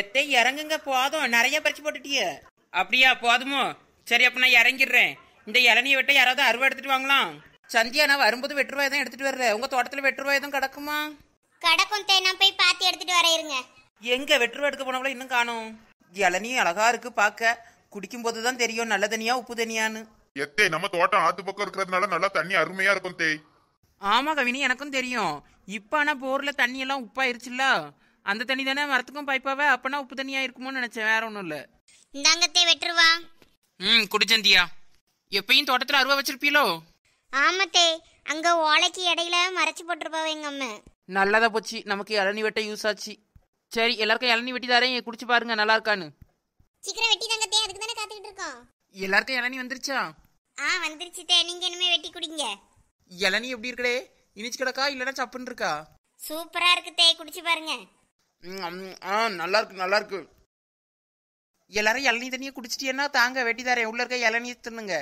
எத்தை இறங்குங்க போதும் நிறைய பறிச்சு போட்டுட்டிய அப்படியா போதுமோ சரி அப்ப நான் இறங்கிடுறேன் இந்த இளநியை விட்ட யாராவது அருவா எடுத்துட்டு வாங்கலாம் சந்தியா நான் வரும்போது வெட்டுருவாய் தான் எடுத்துட்டு வர்றேன் உங்க தோட்டத்துல வெட்டுருவாய் எதுவும் கிடக்குமா கிடக்கும் தேனா போய் பார்த்து எடுத்துட்டு வரையிருங்க எங்க வெட்டுருவா எடுக்க போனவங்கள இன்னும் காணும் இளநியும் அழகா இருக்கு பார்க்க குடிக்கும் போது தான் தெரியும் நல்ல தனியா உப்பு தனியான்னு எத்தே நம்ம தோட்டம் ஆத்து பக்கம் இருக்கிறதுனால நல்லா தண்ணி அருமையா இருக்கும் தேய் ஆமா கவினி எனக்கும் தெரியும் இப்ப ஆனா போர்ல தண்ணி எல்லாம் உப்பாயிருச்சுல்ல அந்த தண்ணி தானே மரத்துக்கும் பைப்பாவே அப்பனா உப்பு தண்ணியா இருக்குமோன்னு நினைச்சேன் வேற ஒன்றும் இல்லை இந்தாங்கத்தே வெட்டுருவா ம் குடிச்சந்தியா எப்பயும் தோட்டத்தில் அருவா வச்சிருப்பீலோ ஆமாத்தே அங்க ஓலைக்கு இடையில மறைச்சு போட்டிருப்பாவ எங்க அம்மா நல்லதா போச்சு நமக்கு இளநி வெட்ட யூஸ் ஆச்சு சரி எல்லாருக்கும் இளநி வெட்டி தரேன் குடிச்சு பாருங்க நல்லா இருக்கான்னு சீக்கிரம் வெட்டி தங்கத்தே அதுக்கு தானே காத்துக்கிட்டு இருக்கோம் எல்லாருக்கும் இளநி வந்துருச்சா ஆ தே நீங்க என்னமே வெட்டி குடிங்க இளநி எப்படி இருக்கடே இனிச்சு கிடக்கா இல்லைன்னா சப்புன்னு இருக்கா சூப்பரா தே குடிச்சு பாருங்க நல்லா இருக்கு நல்லா இருக்கு எல்லாரும் இளநீ தண்ணியை குடிச்சிட்டீங்கன்னா தாங்க வெட்டிதாரே உள்ள இருக்க இளநீ தின்னுங்க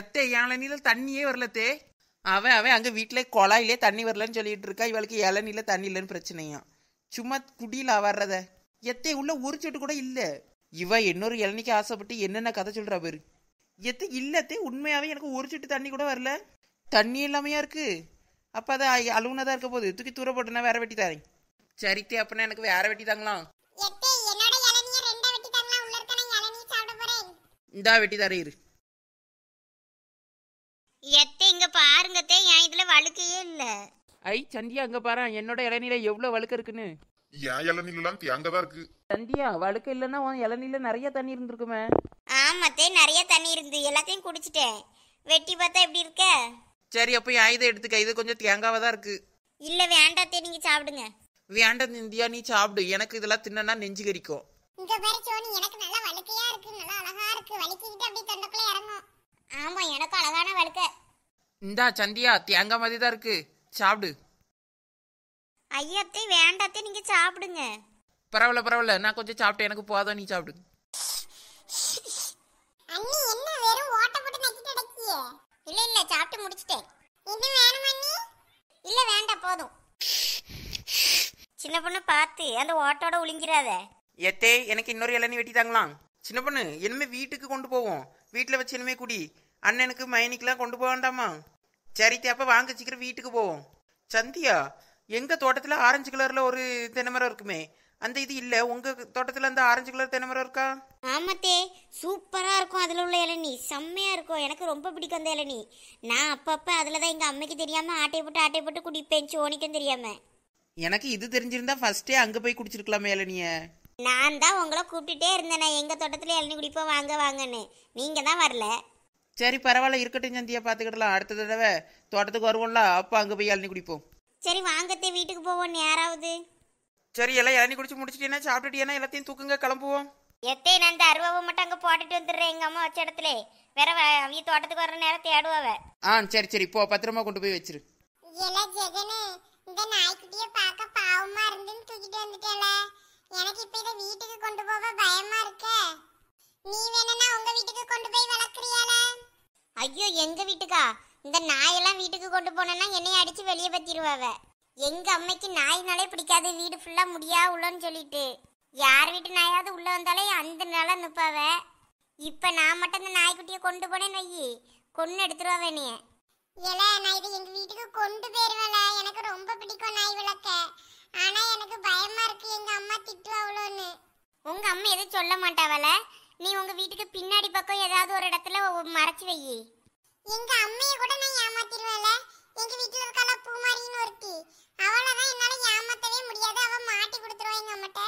எத்த இளநீல தண்ணியே வரலத்தே அவன் அவன் அங்கே வீட்டில் குழாயிலே தண்ணி வரலன்னு சொல்லிட்டு இருக்கா இவளுக்கு இளநீல தண்ணி இல்லைன்னு பிரச்சனையும் சும்மா குடியில வர்றத எத்தே உள்ள ஒரு சொட்டு கூட இல்லை இவ இன்னொரு இளநிக்கு ஆசைப்பட்டு என்னென்ன கதை சொல்றா பேரு எத்து இல்லத்தே உண்மையாவே எனக்கு ஒரு சொட்டு தண்ணி கூட வரல தண்ணி இல்லாமையா இருக்கு அப்போ அதை அழுகுனதா இருக்க போகுது தூக்கி தூர போட்டுனா வேற வெட்டி தரேன் சரித்தே அப்படின்னா எனக்கு வேற வெட்டி தாங்களாம் இந்தா வெட்டி தர இரு எத்தை இங்க பாருங்கத்தே என் இதுல வழுக்கையே இல்ல ஐ சந்தியா அங்க பாரு என்னோட இளநீல எவ்வளவு வழுக்க இருக்குன்னு என் இளநீலாம் தேங்க தான் இருக்கு சந்தியா வழுக்க இல்லன்னா உன் இளநீல நிறைய தண்ணி இருந்திருக்குமே தே நிறைய தண்ணி இருந்து எல்லாத்தையும் குடிச்சிட்டேன் வெட்டி பார்த்தா எப்படி இருக்க சரி அப்ப என் இதை எடுத்துக்க இது கொஞ்சம் தேங்காவதா இருக்கு இல்ல வேண்டாத்தே நீங்க சாப்பிடுங்க வேண்டாம் இந்தியா நீ சாப்பிடு எனக்கு இதெல்லாம் தின்னா நெஞ்சு கறிக்கும் எனக்கு நல்லா நல்லா எனக்கு அழகான இந்தா சந்தியா தேங்காய் மாதிரி தான் இருக்கு சாப்பிடு ஐயாத்தே வேண்டாத்தே நீங்க சாப்பிடுங்க பரவாயில்ல பரவாயில்ல நான் கொஞ்சம் சாப்பிட்டு எனக்கு போதும் நீ சாப்பிடு வெறும் சாப்பிட்டு முடிச்சிட்டேன் வேணும் வேண்டாம் போதும் சின்ன பொண்ணு பார்த்து அந்த ஓட்டோட உளிங்கிறாத எத்தே எனக்கு இன்னொரு இளநி வெட்டிட்டாங்களாம் சின்ன பொண்ணு இனிமே வீட்டுக்கு கொண்டு போவோம் வீட்டில் வச்சு இனிமே குடி அண்ணனுக்கு மைனிக்கெலாம் கொண்டு போக வேண்டாமா சரி அப்போ வாங்க சீக்கிரம் வீட்டுக்கு போவோம் சந்தியா எங்கள் தோட்டத்தில் ஆரஞ்சு கலரில் ஒரு தென்னைமரம் இருக்குமே அந்த இது இல்லை உங்கள் தோட்டத்தில் அந்த ஆரஞ்சு கலர் தென்னைமரம் இருக்கா ஆமாத்தே சூப்பராக இருக்கும் அதில் உள்ள இளநீ செம்மையாக இருக்கும் எனக்கு ரொம்ப பிடிக்கும் அந்த இளநீ நான் அப்பப்போ அதில் தான் எங்கள் அம்மைக்கு தெரியாமல் ஆட்டை போட்டு ஆட்டை போட்டு குடிப்பேன் சோனிக்கும் தெரியாமல் எனக்கு இது தெரிஞ்சிருந்தா ஃபர்ஸ்டே அங்க போய் குடிச்சிருக்கலாமே இளநிய நான் தான் உங்களை கூப்பிட்டுட்டே இருந்தேன் எங்க தோட்டத்துல இளநி குடிப்போம் வாங்க வாங்கன்னு நீங்க தான் வரல சரி பரவாயில்ல இருக்கட்டும் சந்தியா பாத்துக்கிடலாம் அடுத்த தடவை தோட்டத்துக்கு வருவோம்ல அப்ப அங்க போய் இளநி குடிப்போம் சரி வாங்கத்தே வீட்டுக்கு போவோம் யாராவது சரி எல்லாம் இளநி குடிச்சு முடிச்சிட்டேன்னா சாப்பிட்டுட்டேன்னா எல்லாத்தையும் தூக்குங்க கிளம்புவோம் எத்தே நான் இந்த அருவாவை மட்டும் அங்க போட்டுட்டு வந்துடுறேன் எங்க அம்மா வச்ச இடத்துல வேற அவங்க தோட்டத்துக்கு வர நேரம் தேடுவாவ ஆ சரி சரி போ பத்திரமா கொண்டு போய் வச்சிரு இந்த நாய்க்குட்டியை பார்க்க பாவமா இருந்துன்னு தூக்கிட்டு வந்துட்டல எனக்கு இப்ப இதை வீட்டுக்கு கொண்டு போக பயமா இருக்க நீ வேணும்னா உங்க வீட்டுக்கு கொண்டு போய் வளர்க்குறியால ஐயோ எங்க வீட்டுக்கா இந்த நாயெல்லாம் வீட்டுக்கு கொண்டு போனேன்னா என்னைய அடிச்சு வெளியே பத்திடுவாவ எங்க அம்மைக்கு நாய்னாலே பிடிக்காது வீடு ஃபுல்லா முடியா உள்ளன்னு சொல்லிட்டு யார் வீட்டு நாயாவது உள்ள வந்தாலே அந்த நாளா நிற்பாவ இப்ப நான் மட்டும் இந்த நாய்க்குட்டியை கொண்டு போனேன்னு வையி கொன்று எடுத்துருவாவே என்னைய இல நான் இது எங்க வீட்டுக்கு கொண்டு போயிருவேல எனக்கு ரொம்ப பிடிக்கும் நாய் விளக்க ஆனா எனக்கு பயமா இருக்கு எங்க அம்மா திட்டுவாங்களோன்னு உங்க அம்மா எதுவும் சொல்ல மாட்டாவல நீ உங்க வீட்டுக்கு பின்னாடி பக்கம் ஏதாவது ஒரு இடத்துல மறைச்சு வை எங்க அம்மைய கூட நான் ஏமாத்திடுவேல எங்க வீட்டுல இருக்கால பூமாரின்னு ஒருத்தி அவளதான் என்னால ஏமாத்தவே முடியாது அவ மாட்டி கொடுத்துருவா எங்க அம்மட்ட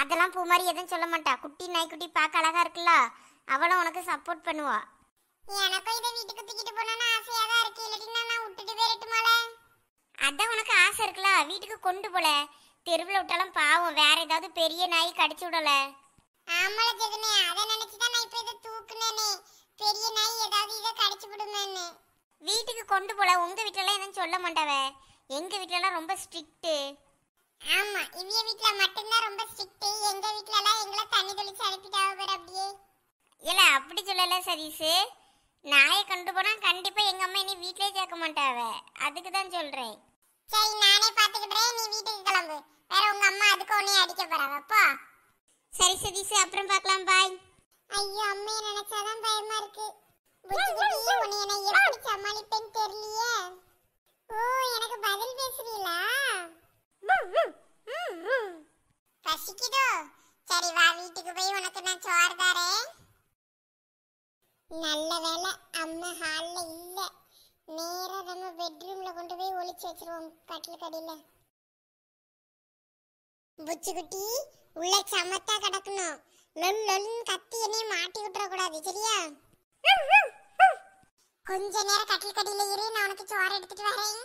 அதெல்லாம் பூமாரி எதுவும் சொல்ல மாட்டா குட்டி நாய்க்குட்டி பார்க்க அழகா இருக்குல்ல அவளும் உனக்கு சப்போர்ட் பண்ணுவா எனக்கும் இதை வீட்டுக்கு தூக்கிட்டு ஆசை இருக்குல்ல வீட்டுக்கு கொண்டு போல தெருவில் விட்டாலும் பாவம் வேற ஏதாவது பெரிய நாய் கடிச்சு விடல ஆமால ஜெகனே அதை நினைச்சு தான் நான் இப்போ இதை தூக்குனேனே பெரிய நாய் ஏதாவது இதை கடிச்சு விடுமேன்னு வீட்டுக்கு கொண்டு போல உங்க வீட்டிலலாம் எதுவும் சொல்ல மாட்டவ எங்க வீட்டிலலாம் ரொம்ப ஸ்ட்ரிக்ட்டு ஆமா இவிய வீட்ல மட்டும்தான் ரொம்ப ஸ்ட்ரிக்ட் எங்க எல்லாம் எங்களை தண்ணி தெளிச்சு அனுப்பிட்டாவ பேர் அப்படியே இல்ல அப்படி சொல்லல சதீஷு நாயை கண்டு போனா கண்டிப்பா எங்க அம்மா இனி வீட்லயே சேர்க்க மாட்டாவ அதுக்கு தான் சொல்றேன் சரி நீ வீட்டுக்கு கிளம்பு வேற உங்க அம்மா அதுக்கு உன்னைய அடிக்க சரி சதீஷ் அப்புறம் பார்க்கலாம் பாய் ஐயோ அம்மையை நினைச்சாதான் பயமா இருக்கு ஓ எனக்கு வீட்டுக்கு போய் உனக்கு நான் நல்ல வேலை அம்மா ஹாலில் இல்லை நேரா நம்ம பெட்ரூம்ல கொண்டு போய் ஒளிச்சு வச்சிருவோம் கட்டில் கடியில புச்சு குட்டி உள்ள சமத்தா கிடக்கணும் லொல் லொல்னு கத்தி என்னையும் மாட்டி விட்டுற கூடாது சரியா கொஞ்ச நேரம் கட்டில் கடியில இரு நான் உனக்கு சோறு எடுத்துட்டு வரேன்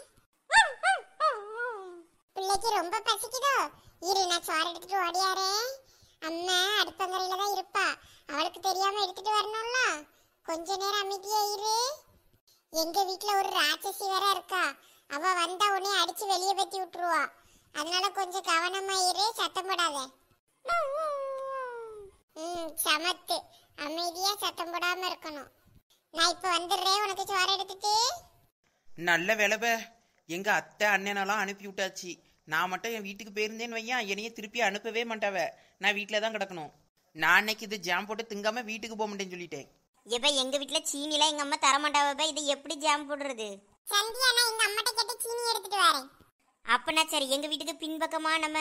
பிள்ளைக்கு ரொம்ப பசிக்குதோ இரு நான் சோறு எடுத்துட்டு ஓடியாரேன் அம்மா அடுப்பங்கரையில தான் இருப்பா அவளுக்கு தெரியாம எடுத்துட்டு வரணும்ல கொஞ்ச நேரம் அமைதியா இரு எங்க வீட்ல ஒரு ராட்சசி வேற இருக்கா அவ வந்தா உடனே அடிச்சு வெளிய பத்தி விட்டுருவா அதனால கொஞ்சம் கவனமா இரு சத்தம் போடாத ம் சமத்து அமைதியா சத்தம் போடாம இருக்கணும் நான் இப்ப வந்துடுறேன் உனக்கு சோறு எடுத்துட்டு நல்ல விளைவ எங்க அத்தை அண்ணனெல்லாம் அனுப்பி விட்டாச்சு நான் மட்டும் என் வீட்டுக்கு போயிருந்தேன்னு வையா என்னைய திருப்பி அனுப்பவே மாட்டாவ நான் வீட்டில் தான் கிடக்கணும் நான் அன்னைக்கு இது ஜாம் போட்டு திங்காம வீட்டுக்கு போக மாட்டேன்னு சொல்லிட்டேன் எப்ப எங்க வீட்ல சீனிலாம் எங்க அம்மா தரமாட்டாவப்ப இது எப்படி ஜாம் போடுறது சந்தியா நான் எங்க அம்மா கிட்ட சீனி எடுத்துட்டு வரேன் அப்பனா சரி எங்க வீட்டுக்கு பின்பக்கமா நம்ம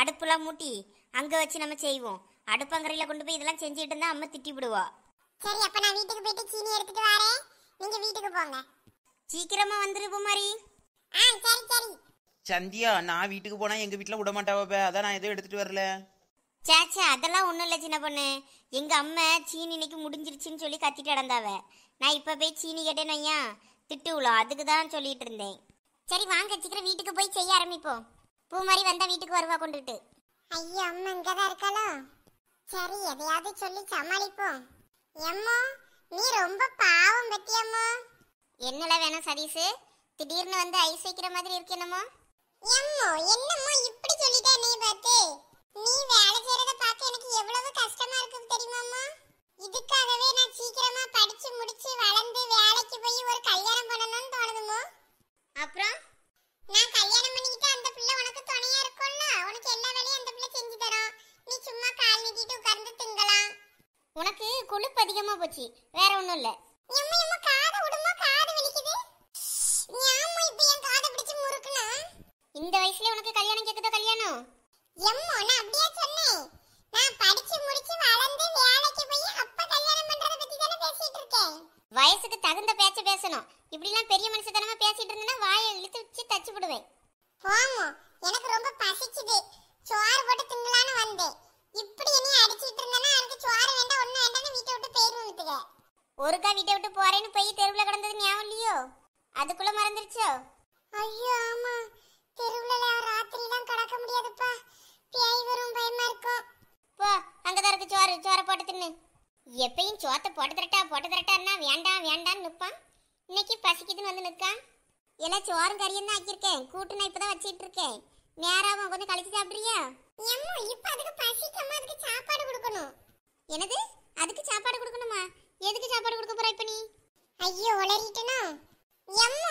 அடுப்புலாம் மூட்டி அங்க வச்சு நம்ம செய்வோம் அடுப்பங்கரையில கொண்டு போய் இதெல்லாம் செஞ்சுட்டு இருந்தா அம்மா திட்டி விடுவா சரி அப்ப நான் வீட்டுக்கு போயிட்டு சீனி எடுத்துட்டு வரேன் நீங்க வீட்டுக்கு போங்க சீக்கிரமா வந்துரு பூமாரி ஆ சரி சரி சந்தியா நான் வீட்டுக்கு போனா எங்க வீட்ல விட மாட்டாவப்ப அதான் நான் எதுவும் எடுத்துட்டு வரல சேச்சே அதெல்லாம் ஒன்றும் இல்லை சின்ன பொண்ணு எங்கள் அம்மா சீனி இன்னைக்கு முடிஞ்சிருச்சுன்னு சொல்லி கத்திட்டு அடந்தாவ நான் இப்போ போய் சீனி கேட்டேன் ஐயா திட்டு உளோ அதுக்கு தான் சொல்லிட்டு இருந்தேன் சரி வாங்க சீக்கிரம் வீட்டுக்கு போய் செய்ய ஆரம்பிப்போம் பூ மாதிரி வந்தால் வீட்டுக்கு வருவா கொண்டுட்டு ஐயோ அம்மா இங்கே தான் இருக்காளோ சரி எதையாவது சொல்லி சமாளிப்போம் எம்மோ நீ ரொம்ப பாவம் அம்மா என்னல வேணும் சதீஷ் திடீர்னு வந்து ஐஸ் வைக்கிற மாதிரி இருக்கேனமோ எம்மோ என்ன அதிகமா போச்சு வேற ஒண்ணும் இல்ல இந்த வயசுல உனக்கு கல்யாணம் கேக்குதா கல்யாணம் எம்மோ நான் அப்படியே சொன்னேன் நான் படிச்சு முடிச்சு வளர்ந்து வேலைக்கு போய் அப்ப கல்யாணம் பண்றத பத்தி தானே பேசிட்டு இருக்கேன் வயசுக்கு தகுந்த பேச்ச பேசணும் இப்படி எல்லாம் பெரிய மனுஷ ஒருக்கா வீட்டை விட்டு போறேன்னு போய் தெருவுல கிடந்தது ஞாபகம் இல்லையோ அதுக்குள்ள மறந்துருச்சோ ஐயோ ஆமா தெருவுல ராத்திரி தான் கடக்க முடியாதுப்பா பேய் வரும் பயமா இருக்கும் போ அங்கதான் இருக்கு சோறு சோற போட்டு தின்னு எப்பயும் சோத்தை போட்டு திரட்டா போட்டு தரட்டான்னா வேண்டாம் வேண்டாம்னு நிற்பான் இன்னைக்கு பசிக்குதுன்னு வந்து நிற்கான் எல்லாம் சோறும் கறியும் தான் ஆக்கியிருக்கேன் கூட்டு நான் இப்பதான் வச்சிட்டு இருக்கேன் நேராவும் கொஞ்சம் கழிச்சு சாப்பிடுறியா ஏம்மா இப்போ அதுக்கு பசிக்கமா அதுக்கு சாப்பாடு கொடுக்கணும் எனது அதுக்கு சாப்பாடு கொடுக்கணுமா எதுக்கு சாப்பாடு கொடுக்க போற இப்ப நீ ஐயோ உளறிட்டனா எம்மா